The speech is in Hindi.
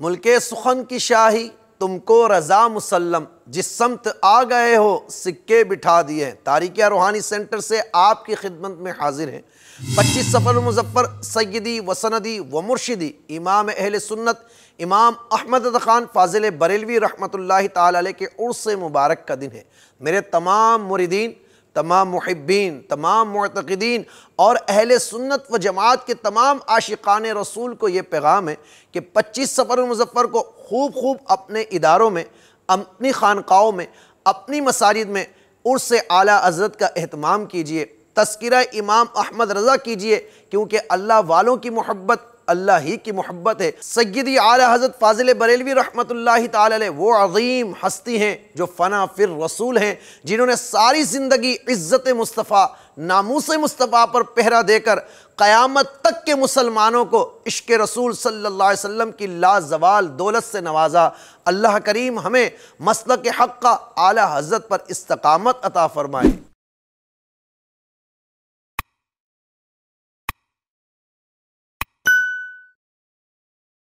मुल्क सुखन की शाही तुमको रजा मुसलम जिस समत आ गए हो सिक्के बिठा दिए तारिकिया रूहानी सेंटर से आपकी खिदमत में हाजिर हैं पच्चीस सफ़र मुजफ्फर सैदी वसनदी व मुर्शिदी इमाम अहल सुन्नत इमाम अहमद ख़ान फाजिल बरेलवी रहमत ला के मुबारक का दिन है मेरे तमाम मुरीदीन तमाम महब्बीन तमाम मतकदीन और अहल सुन्नत व जमात के तमाम आशिकान रसूल को ये पैगाम है कि पच्चीस सफ़र मुजफ़र को खूब खूब अपने इदारों में अपनी खानकाओं में अपनी मसाजिद में उर्स आला हजरत का अहतमाम कीजिए तस्करा इमाम अहमद रज़ा कीजिए क्योंकि अल्लाह वालों की मोहब्बत अल्लाह ही की मोहब्बत है सैदी आला हजरत फाजिल बरेलवी रहमत ताल वो अजीम हस्ती हैं जो फ़ना फिर रसूल हैं जिन्होंने सारी ज़िंदगी इज़्ज़त मुस्तफ़ा नामूस मुस्तफ़ा पर पहरा देकर क़यामत तक के मुसलमानों को इश्क रसूल सल्ला वम की लाजवाल दौलत से नवाजा अल्लाह करीम हमें मसल के हक़ का आला हजरत पर इस्तकामत अता फ़रमाए